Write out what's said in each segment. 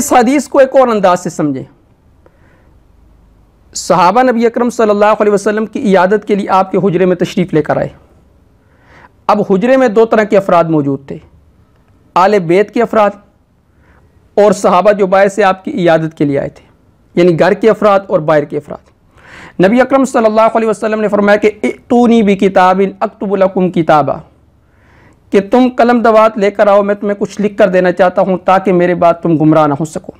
इस हदीस को एक और अंदाज से समझें सहाबा नबी अक्रम सल्ला अलैहि की इयादत के लिए आपके हजरे में तशरीफ़ लेकर आए अब हजरे में दो तरह के अफराद मौजूद थे आल बैत के अफराद और सहाबा जो बाय से आपकी इयादत के लिए आए थे यानी घर के अफराद और बाहर के अफराद नबी अक्रम सल्ला वसलम ने फरमाया कि तूनी भी किताबिन अकतबुलकुम किताबा कि तुम कलम दवात लेकर आओ मैं तुम्हें कुछ लिख कर देना चाहता हूँ ताकि मेरे बाद तुम गुमराह ना हो सको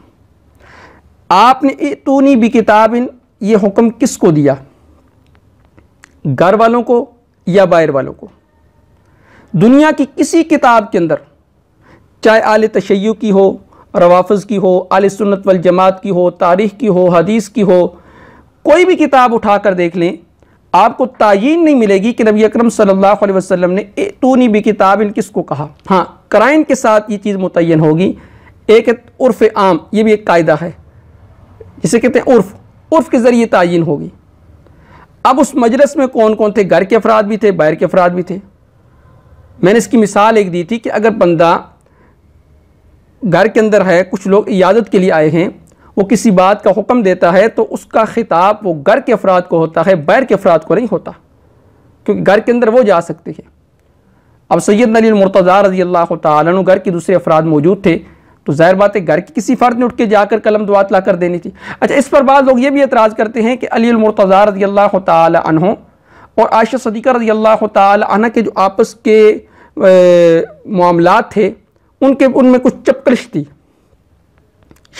आपने नहीं भी किताब इन ये हुक्म किसको दिया घर वालों को या बाहर वालों को दुनिया की किसी किताब के अंदर चाहे आल तशैय की हो रवाफज की हो आल सुन्नत वल जमात की हो तारीख़ की हो हदीस की हो कोई भी किताब उठा कर देख लें आपको तयन नहीं मिलेगी कि नबी अकरम सल्लल्लाहु अलैहि वसल्लम ने ए नहीं भी किताब इन किसको कहा हाँ क्राइन के साथ ये चीज़ मुतन होगी एक उर्फ़ आम ये भी एक कायदा है जिसे कहते हैं उर्फ़ उर्फ़ के ज़रिए तयन होगी अब उस मजलस में कौन कौन थे घर के अफराद भी थे बाहर के अफराद भी थे मैंने इसकी मिसाल एक दी थी कि अगर बंदा घर के अंदर है कुछ लोग इजाज़त के लिए आए हैं वो किसी बात का हुक्म देता है तो उसका खिताब वो घर के अफराद को होता है बैर के अफराद को नहीं होता क्योंकि घर के अंदर वो जा सकती है अब सैद अली मुर्तज़ा रजी अल्लाह तु घर के दूसरे अफराद मौजूद थे तो ज़ाहिर बात है घर के किसी फ़र्द ने उठ के जाकर कलम दुआत ला कर देनी थी अच्छा इस पर बाद लोग ये भी एतराज़ करते हैं कि अली मुर्तज़ा रजी अल्लाह तहों और आयशा सदीक़ा रजी अल्लाह तह के जो आपस के मामला थे उनके उनमें कुछ चपकलिश थी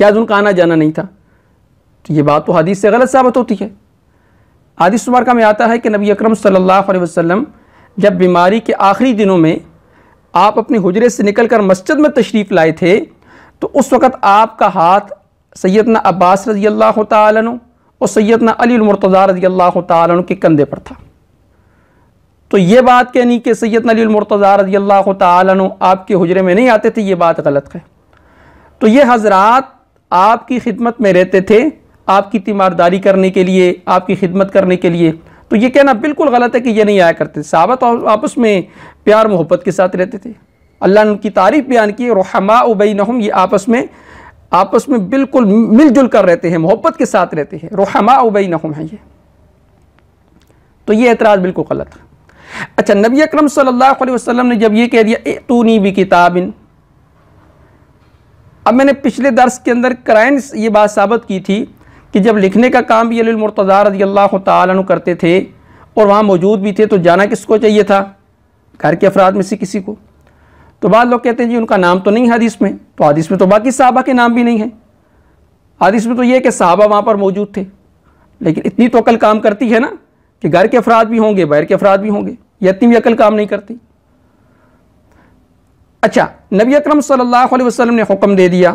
शायद उनका आना जाना नहीं था तो ये बात तो हदीस से गलत साबित होती है हदीस मुबारका में आता है कि नबी अकरम सल्लल्लाहु अलैहि वसल्लम जब बीमारी के आखिरी दिनों में आप अपने हजरे से निकल कर मस्जिद में तशरीफ़ लाए थे तो उस वक़्त आपका हाथ सैदना अब्बास रजी अल्लाह तु और सैदना अलीमरतज़ा रजी अल्लाह तु के कंधे पर था तो ये बात कहनी कि सैदना अलीमरतज़ा रजी अल्लाह तु आपके हजरे में नहीं आते थे ये बात गलत है तो ये हजरात आपकी खिदमत में रहते थे आपकी तीमारदारी करने के लिए आपकी खिदमत करने के लिए तो ये कहना बिल्कुल गलत है कि ये नहीं आया करते साहबा और आपस में प्यार मोहब्बत के साथ रहते थे अल्लाह ने उनकी तारीफ़ बयान की रहमा उबैनहम ये आपस में आपस में बिल्कुल मिलजुल कर रहते हैं मोहब्बत के साथ रहते हैं रहमा नहम है ये तो ये एतराज़ बिल्कुल गलत है अच्छा नबी अकरम सल्लल्लाहु अलैहि वसल्लम ने जब ये कह दिया ए तूनी भी किताबिन अब मैंने पिछले दर्स के अंदर क्राइन ये बात साबित की थी कि जब लिखने का काम भी अलमरतज़ा रजी अल्लाह तु करते थे और वहाँ मौजूद भी थे तो जाना किसको चाहिए था घर के अफराद में से किसी को तो बाद लोग कहते हैं जी उनका नाम तो नहीं है हदीस में तो हदीस में तो बाकी साहबा के नाम भी नहीं है हदीस में तो ये है कि साहबा वहाँ पर मौजूद थे लेकिन इतनी तो अकल काम करती है ना कि घर के अफराद भी होंगे बैर के अफराद भी होंगे या इतनी भी अकल काम नहीं करती अच्छा नबी अकरम सल्लल्लाहु अलैहि वसल्लम ने हुक्म दे दिया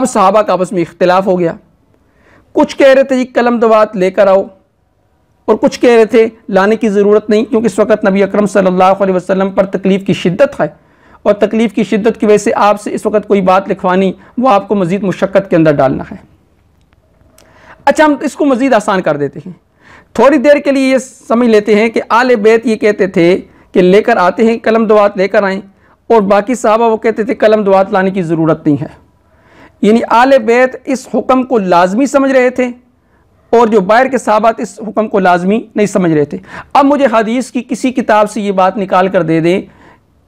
अब साहबा का आपस में इख्तलाफ हो गया कुछ कह रहे थे जी कलम दवात लेकर आओ और कुछ कह रहे थे लाने की ज़रूरत नहीं क्योंकि इस वक्त नबी अकरम सल्लल्लाहु अलैहि वसल्लम पर तकलीफ़ की शिद्दत है और तकलीफ़ की शिद्दत की वजह से आपसे इस वक्त कोई बात लिखवानी वो आपको मज़ीद मुशक्क़त के अंदर डालना है अच्छा हम इसको मज़ीद आसान कर देते हैं थोड़ी देर के लिए ये समझ लेते हैं कि आल बैत ये कहते थे कि लेकर आते हैं कलम दुआत लेकर आएँ और बाकी साहबा वो कहते थे कलम दुआत लाने की ज़रूरत नहीं है यानी आल बैत इस हुक्म को लाजमी समझ रहे थे और जो बाहर के साहबात इस हुक्म को लाजमी नहीं समझ रहे थे अब मुझे हदीस की किसी किताब से ये बात निकाल कर दे दें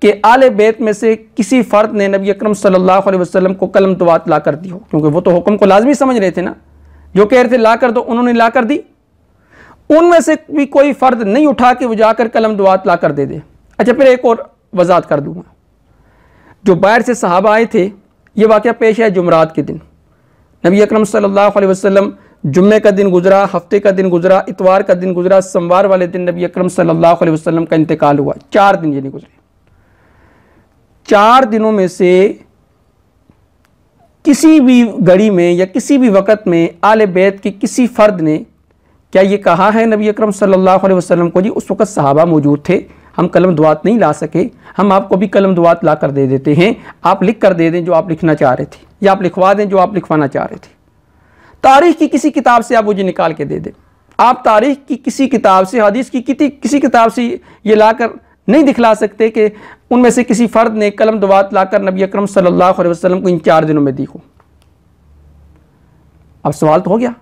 कि आल बैत में से किसी फ़र्द ने नबी अक्रम सल्ला वसलम को कलम दवात ला कर दी हो क्योंकि वो तो हुक्म को लाजमी समझ रहे थे ना जो कह रहे थे ला कर दो उन्होंने ला कर दी उनमें से भी कोई फ़र्द नहीं उठा के वो जाकर कलम दुआत ला कर दे दे अच्छा फिर एक और वजात कर दूँगा जो बाहर से सहाबा आए थे ये वाक़ पेश है जुमरात के दिन नबी अकरम सल्लल्लाहु अलैहि वसल्लम जुम्मे का दिन गुजरा हफ्ते का दिन गुजरा इतवार का दिन गुजरा सोमवार वाले दिन नबी अकरम सल्लल्लाहु अलैहि वसल्लम का इंतकाल हुआ चार दिन ये नहीं गुजरे चार दिनों में से किसी भी घड़ी में या किसी भी वक़्त में आल बैत के किसी फ़र्द ने क्या ये कहा है नबी अकरम सल्लल्लाहु अलैहि वसल्लम को जी उस वक़्त सहाबा मौजूद थे हम कलम दुआत नहीं ला सके हम आपको भी कलम दुआत ला कर दे देते हैं आप लिख कर दे दें जो आप लिखना चाह रहे थे या आप लिखवा दें जो आप लिखवाना चाह रहे थे तारीख की किसी किताब से आप मुझे निकाल के दे दें आप तारीख की किसी किताब से हदीस की किसी किसी किताब से ये ला कर नहीं दिखला सकते कि उनमें से किसी फ़र्द ने कलम दुआत लाकर नबी अकरम सल्लल्लाहु अलैहि वसल्लम को इन चार दिनों में दी हो अब सवाल तो हो गया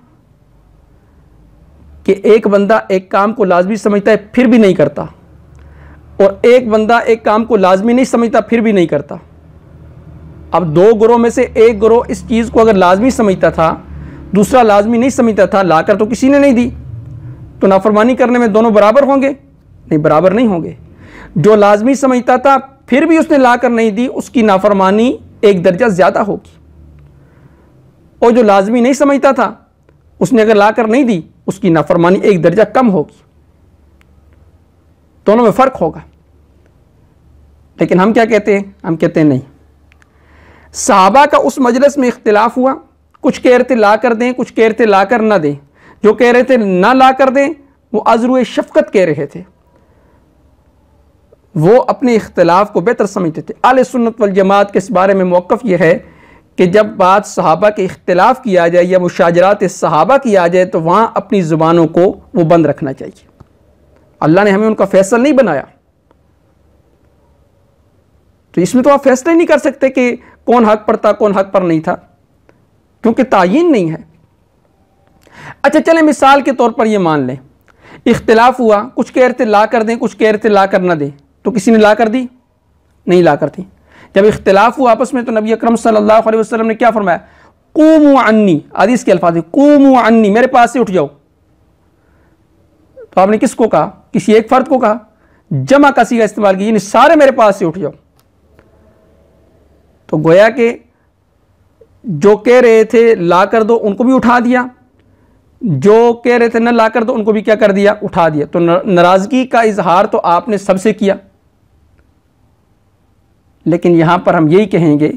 कि एक बंदा एक काम को लाजमी समझता है फिर भी नहीं करता और एक बंदा एक काम को लाजमी नहीं समझता फिर भी नहीं करता अब दो ग्रोह में से एक ग्रोह इस चीज़ को अगर लाजमी समझता था दूसरा लाजमी नहीं समझता था लाकर तो किसी ने नहीं दी तो नाफरमानी करने में दोनों बराबर होंगे नहीं बराबर नहीं होंगे जो लाजमी समझता था फिर भी उसने लाकर नहीं दी उसकी नाफरमानी एक दर्जा ज़्यादा होगी और जो लाजमी नहीं समझता था उसने अगर लाकर नहीं दी उसकी नाफरमानी एक दर्जा कम होगी दोनों में फ़र्क होगा लेकिन हम क्या कहते हैं हम कहते हैं नहीं साहबा का उस मजलस में इख्तलाफ हुआ कुछ कह रहे थे ला कर दें कुछ कह रहे थे ला कर ना दें जो कह रहे थे ना ला कर दें वो अजरू शफकत कह रहे थे वो अपने इख्तलाफ को बेहतर समझते थे आल सुन्नत वल जमात के इस बारे में मौक़ यह है कि जब बात सहाबा के इख्तलाफ किया जाए या मुशाजरात सहाबा की आ जाए तो वहाँ अपनी ज़ुबानों को वो बंद रखना चाहिए अल्लाह ने हमें उनका फैसला नहीं बनाया तो इसमें तो आप फैसला ही नहीं कर सकते कि कौन हक पर था कौन हक पर नहीं था क्योंकि तयन नहीं है अच्छा चले मिसाल के तौर पर यह मान लें इख्तलाफ हुआ कुछ कह रहे थे ला कर दें कुछ कह रहे थे ला कर ना दें तो किसी ने ला कर दी नहीं ला कर दी जब इख्तलाफ हुआ आपस में तो नबी अक्रम सल्लल्लाहु अलैहि ने क्या फरमाया कूमु अन्नी आदिश के अल्फाज कूमु अन्नी मेरे पास से उठ जाओ तो आपने किसको कहा किसी एक फ़र्द को कहा जमा कसी का इस्तेमाल किया सारे मेरे पास से उठ जाओ तो गोया के जो कह रहे थे ला कर दो उनको भी उठा दिया जो कह रहे थे न ला कर दो उनको भी क्या कर दिया उठा दिया तो नाराज़गी का इजहार तो आपने सबसे किया लेकिन यहाँ पर हम यही कहेंगे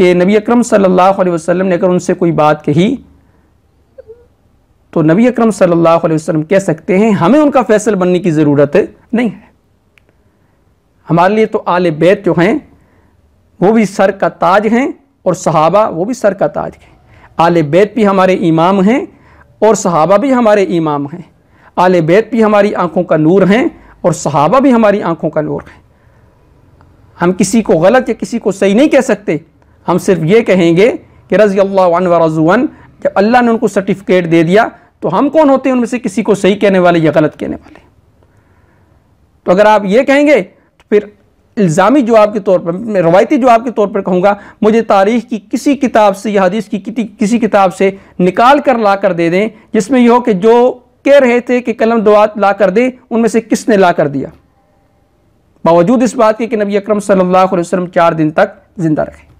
कि नबी अकरम सल्लल्लाहु अलैहि वसल्लम ने अगर उनसे कोई बात कही तो नबी अकरम सल्लल्लाहु अलैहि वसल्लम कह सकते हैं हमें उनका फैसल बनने की ज़रूरत नहीं है हमारे लिए तो आल बैत जो हैं वो भी सर का ताज हैं और सहाबा वो भी सर का ताज हैं आल बैत भी हमारे इमाम हैं और सहाबा भी हमारे इमाम हैं आल बैत भी हमारी आँखों का नूर हैं और सहाबा भी हमारी आँखों का नूर हैं हम किसी को गलत या किसी को सही नहीं कह सकते हम सिर्फ ये कहेंगे कि रज़ी अल्लाह व रजुअन जब अल्लाह ने उनको सर्टिफिकेट दे दिया तो हम कौन होते हैं उनमें से किसी को सही कहने वाले या गलत कहने वाले तो अगर आप ये कहेंगे तो फिर इल्ज़ामी जवाब के तौर पर मैं रवायती जवाब के तौर पर कहूँगा मुझे तारीख़ की किसी किताब से या हदीस की किसी किताब से निकाल कर ला कर दे दें जिसमें यह हो कि जो कह रहे थे कि कलम दुआत ला कर दें उनमें से किसने ला कर दिया बावजूद इस बात के कि नबी अक्रम सल्लल्लाहु अलैहि वसल्लम चार दिन तक जिंदा रहे